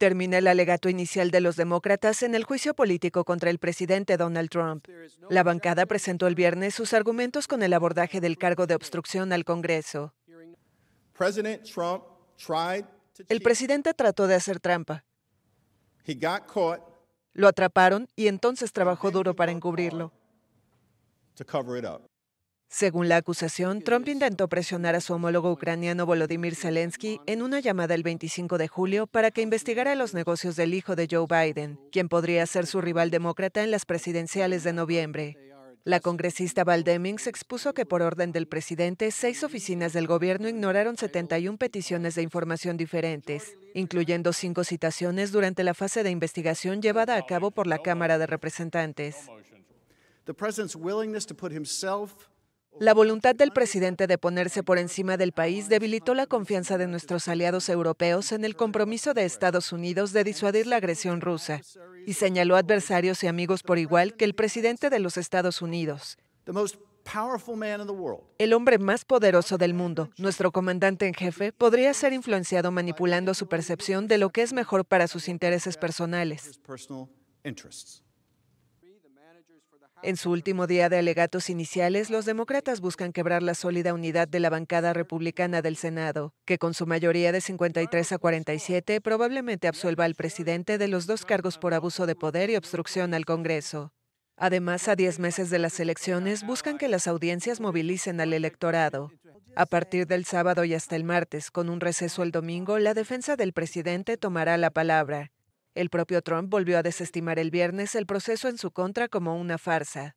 Termina el alegato inicial de los demócratas en el juicio político contra el presidente Donald Trump. La bancada presentó el viernes sus argumentos con el abordaje del cargo de obstrucción al Congreso. El presidente trató de hacer trampa. Lo atraparon y entonces trabajó duro para encubrirlo. Según la acusación, Trump intentó presionar a su homólogo ucraniano Volodymyr Zelensky en una llamada el 25 de julio para que investigara los negocios del hijo de Joe Biden, quien podría ser su rival demócrata en las presidenciales de noviembre. La congresista Val expuso que por orden del presidente, seis oficinas del gobierno ignoraron 71 peticiones de información diferentes, incluyendo cinco citaciones durante la fase de investigación llevada a cabo por la Cámara de Representantes. The la voluntad del presidente de ponerse por encima del país debilitó la confianza de nuestros aliados europeos en el compromiso de Estados Unidos de disuadir la agresión rusa y señaló adversarios y amigos por igual que el presidente de los Estados Unidos, el hombre más poderoso del mundo, nuestro comandante en jefe, podría ser influenciado manipulando su percepción de lo que es mejor para sus intereses personales. En su último día de alegatos iniciales, los demócratas buscan quebrar la sólida unidad de la bancada republicana del Senado, que con su mayoría de 53 a 47 probablemente absuelva al presidente de los dos cargos por abuso de poder y obstrucción al Congreso. Además, a diez meses de las elecciones, buscan que las audiencias movilicen al electorado. A partir del sábado y hasta el martes, con un receso el domingo, la defensa del presidente tomará la palabra. El propio Trump volvió a desestimar el viernes el proceso en su contra como una farsa.